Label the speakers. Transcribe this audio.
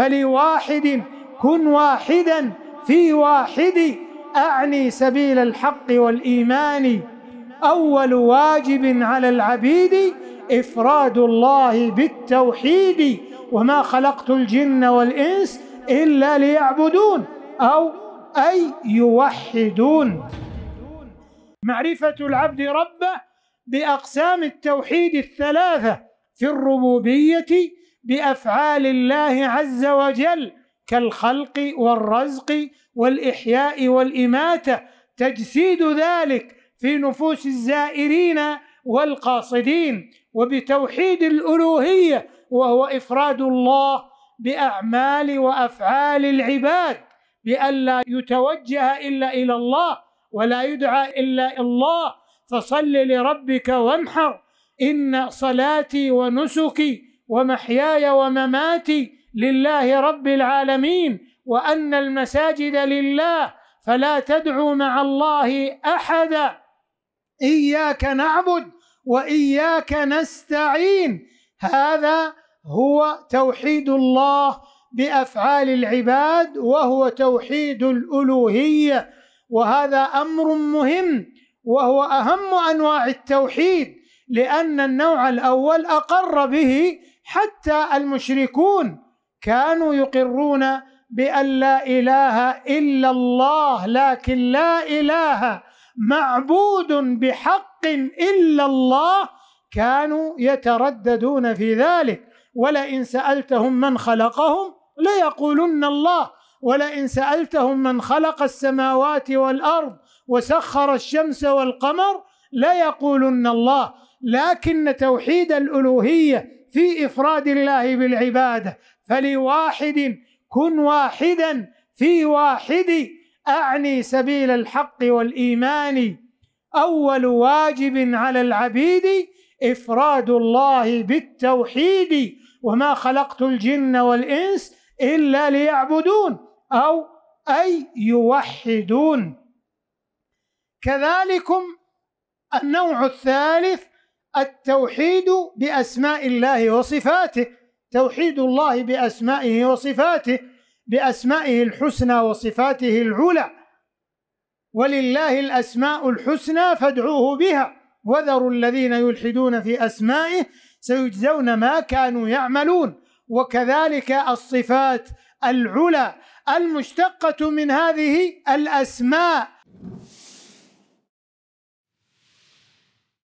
Speaker 1: فلواحد كن واحدا في واحد أعني سبيل الحق والإيمان أول واجب على العبيد إفراد الله بالتوحيد وما خلقت الجن والإنس إلا ليعبدون أو أي يوحدون معرفة العبد ربه بأقسام التوحيد الثلاثة في الربوبية بأفعال الله عز وجل كالخلق والرزق والإحياء والإماتة تجسيد ذلك في نفوس الزائرين والقاصدين وبتوحيد الألوهية وهو إفراد الله بأعمال وأفعال العباد بألا يتوجه إلا إلى الله ولا يدعى إلا الله فصل لربك وانحر إن صلاتي ونسكي ومحياي ومماتي لله رب العالمين وأن المساجد لله فلا تدعو مع الله أحدا إياك نعبد وإياك نستعين هذا هو توحيد الله بافعال العباد وهو توحيد الالوهيه وهذا امر مهم وهو اهم انواع التوحيد لأن النوع الأول أقر به حتى المشركون كانوا يقرون بأن لا إله إلا الله لكن لا إله معبود بحق إلا الله كانوا يترددون في ذلك ولئن سألتهم من خلقهم ليقولن الله ولئن سألتهم من خلق السماوات والأرض وسخر الشمس والقمر ليقولن الله لكن توحيد الالوهيه في افراد الله بالعباده فلواحد كن واحدا في واحد اعني سبيل الحق والايمان اول واجب على العبيد افراد الله بالتوحيد وما خلقت الجن والانس الا ليعبدون او اي يوحدون كذلكم النوع الثالث التوحيد بأسماء الله وصفاته توحيد الله بأسمائه وصفاته بأسمائه الحسنى وصفاته العلى ولله الأسماء الحسنى فادعوه بها وذروا الذين يلحدون في أسمائه سيجزون ما كانوا يعملون وكذلك الصفات العلى المشتقة من هذه الأسماء